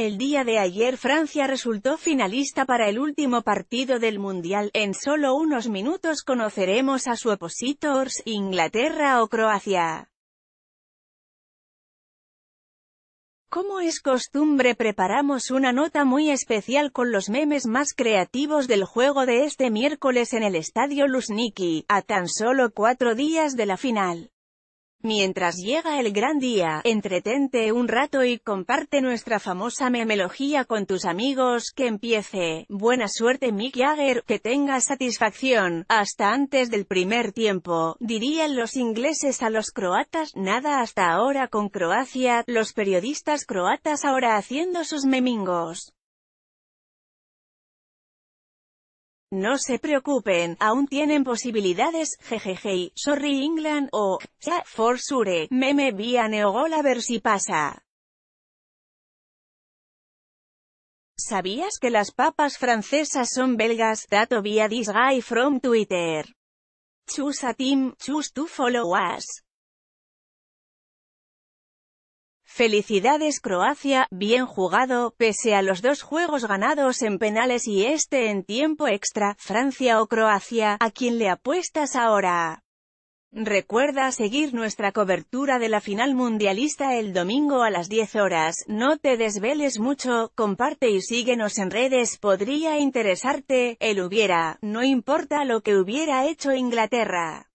El día de ayer Francia resultó finalista para el último partido del Mundial, en solo unos minutos conoceremos a su opositor, Inglaterra o Croacia. Como es costumbre preparamos una nota muy especial con los memes más creativos del juego de este miércoles en el Estadio luzniki a tan solo cuatro días de la final. Mientras llega el gran día, entretente un rato y comparte nuestra famosa memelogía con tus amigos, que empiece, buena suerte Mick Jagger, que tengas satisfacción, hasta antes del primer tiempo, dirían los ingleses a los croatas, nada hasta ahora con Croacia, los periodistas croatas ahora haciendo sus memingos. No se preocupen, aún tienen posibilidades, jejeje, sorry England, o, ya for sure, meme vía neogol a ver si pasa. ¿Sabías que las papas francesas son belgas? Dato vía this guy from Twitter. Choose a team, choose to follow us. Felicidades Croacia, bien jugado, pese a los dos juegos ganados en penales y este en tiempo extra, Francia o Croacia, ¿a quién le apuestas ahora? Recuerda seguir nuestra cobertura de la final mundialista el domingo a las 10 horas, no te desveles mucho, comparte y síguenos en redes, podría interesarte, el hubiera, no importa lo que hubiera hecho Inglaterra.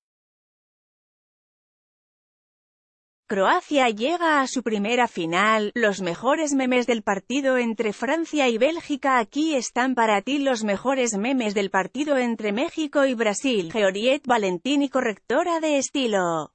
Croacia llega a su primera final, los mejores memes del partido entre Francia y Bélgica aquí están para ti los mejores memes del partido entre México y Brasil, Georiette Valentini correctora de estilo.